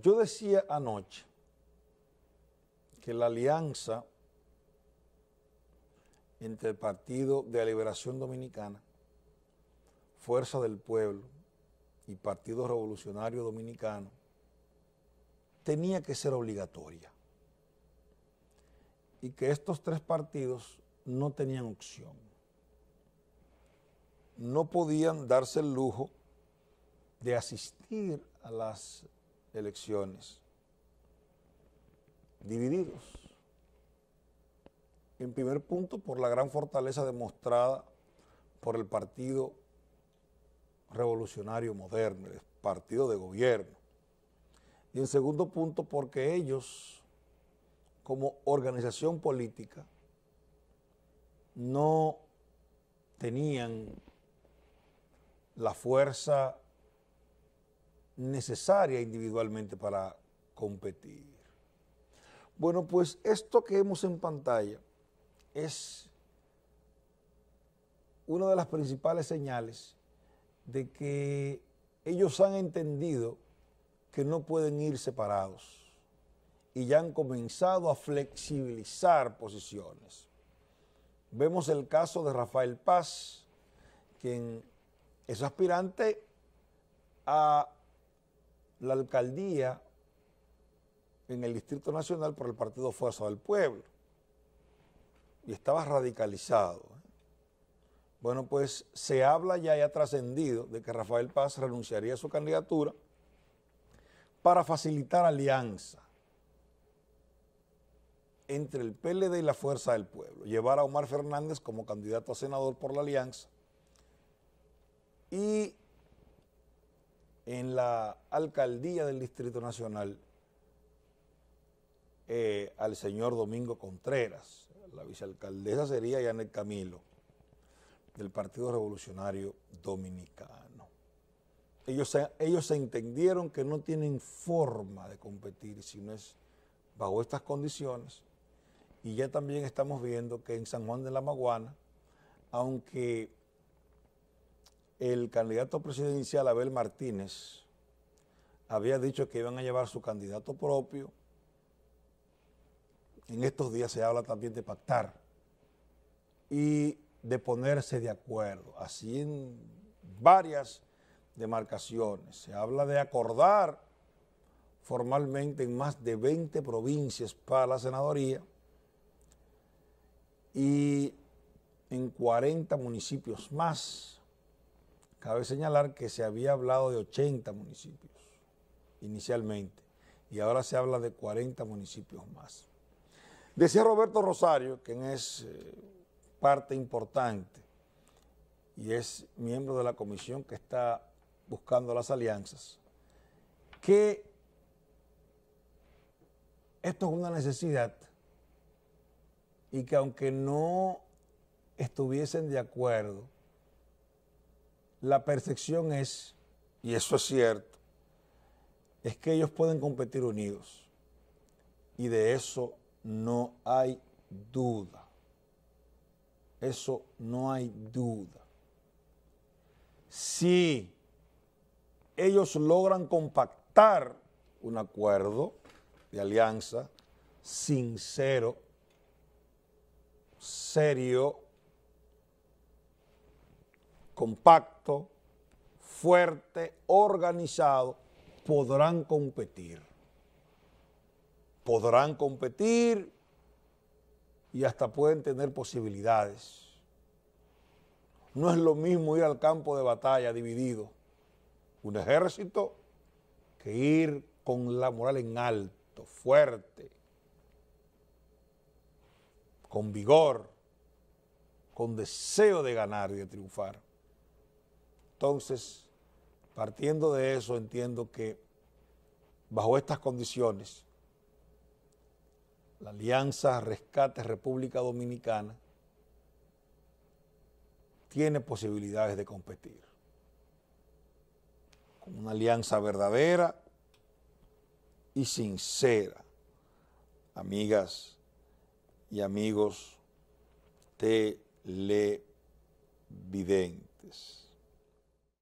Yo decía anoche que la alianza entre el Partido de la Liberación Dominicana, Fuerza del Pueblo y Partido Revolucionario Dominicano tenía que ser obligatoria y que estos tres partidos no tenían opción. No podían darse el lujo de asistir a las elecciones. Divididos. En primer punto, por la gran fortaleza demostrada por el Partido Revolucionario Moderno, el partido de gobierno. Y en segundo punto, porque ellos, como organización política, no tenían la fuerza necesaria individualmente para competir. Bueno, pues esto que vemos en pantalla es una de las principales señales de que ellos han entendido que no pueden ir separados y ya han comenzado a flexibilizar posiciones. Vemos el caso de Rafael Paz, quien es aspirante a la alcaldía en el Distrito Nacional por el Partido Fuerza del Pueblo y estaba radicalizado. Bueno, pues se habla ya y ha trascendido de que Rafael Paz renunciaría a su candidatura para facilitar alianza entre el PLD y la Fuerza del Pueblo, llevar a Omar Fernández como candidato a senador por la alianza y en la alcaldía del Distrito Nacional eh, al señor Domingo Contreras. La vicealcaldesa sería Janet Camilo, del Partido Revolucionario Dominicano. Ellos ellos se entendieron que no tienen forma de competir si no es bajo estas condiciones. Y ya también estamos viendo que en San Juan de la Maguana, aunque el candidato presidencial Abel Martínez había dicho que iban a llevar su candidato propio. En estos días se habla también de pactar y de ponerse de acuerdo, así en varias demarcaciones. Se habla de acordar formalmente en más de 20 provincias para la senadoría y en 40 municipios más Cabe señalar que se había hablado de 80 municipios inicialmente y ahora se habla de 40 municipios más. Decía Roberto Rosario, quien es eh, parte importante y es miembro de la comisión que está buscando las alianzas, que esto es una necesidad y que aunque no estuviesen de acuerdo la percepción es, y eso es cierto, es que ellos pueden competir unidos. Y de eso no hay duda. Eso no hay duda. Si ellos logran compactar un acuerdo de alianza sincero, serio, compacto, fuerte, organizado, podrán competir. Podrán competir y hasta pueden tener posibilidades. No es lo mismo ir al campo de batalla dividido, un ejército, que ir con la moral en alto, fuerte, con vigor, con deseo de ganar y de triunfar. Entonces, partiendo de eso, entiendo que bajo estas condiciones, la Alianza Rescate República Dominicana tiene posibilidades de competir. Con una alianza verdadera y sincera, amigas y amigos televidentes.